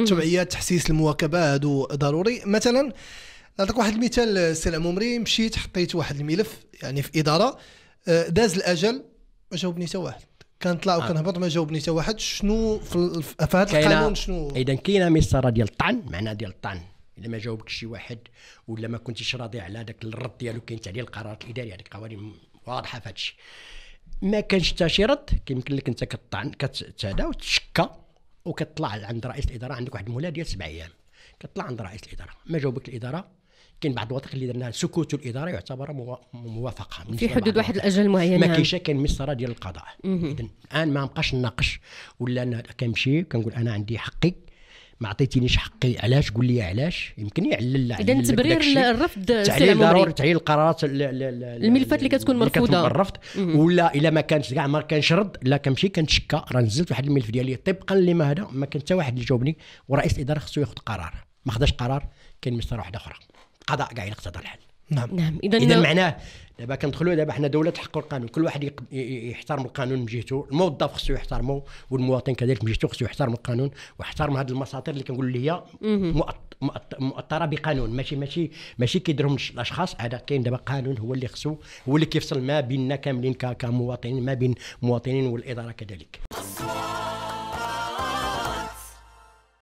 التوعيه تحسيس المواكبه هادو ضروري مثلا نعطيك واحد المثال السي العمومري مشيت حطيت واحد الملف يعني في اداره آه، داز الاجل ما جاوبني حتى واحد كنطلع آه. وكنهبط ما جاوبني حتى واحد شنو في, هذا القانون شنو اذا كاينه مسطره ديال الطعن معناها ديال الطعن الا ما جاوبك شي واحد ولا ما كنتيش راضي على داك الرد ديالو كاين عليه القرارات الاداريه هذيك قوانين واضحه في هذا الشيء ما كانش حتى شي رد كيمكن لك انت كطعن كتهدا وتشكى وكتطلع عند رئيس الاداره عندك واحد المولاه ديال سبع ايام كتطلع عند رئيس الاداره ما جاوبك الاداره كاين بعض الوثائق اللي درناها سكوت الاداره يعتبر موافقه في حدود واحد الاجل معين ما كاينش كاين مسطره ديال القضاء اذا الان ما نبقاش نناقش ولا انا كنمشي كنقول انا عندي حقي ما عطيتينيش حقي علاش قول لي علاش يمكن لا اذا تبرير الرفض تعليل ضروري تعليل القرارات الملفات اللي كتكون مرفوضه الرفض ولا الا ما كانش كاع ما كانش رد لا كنمشي كنتشكى راه نزلت واحد الملف ديالي طبقا لما هذا ما كان حتى واحد اللي جاوبني ورئيس الاداره خصو ياخذ قرار ما خداش قرار كاين مسطره واحده اخرى قضاء كاع الا اقتضى نعم نعم اذا اذا معناه دابا كندخلوا دابا حنا دوله تحقق القانون كل واحد يحترم القانون من جهته الموظف خصو يحترمه والمواطن كذلك من جهته خصو يحترم القانون ويحترم هذه المساطر اللي كنقول اللي هي مؤطره بقانون ماشي ماشي ماشي كيديرهم الاشخاص هذا كاين دابا قانون هو اللي خصو هو اللي كيفصل ما بيننا كاملين كمواطنين ما بين مواطنين والاداره كذلك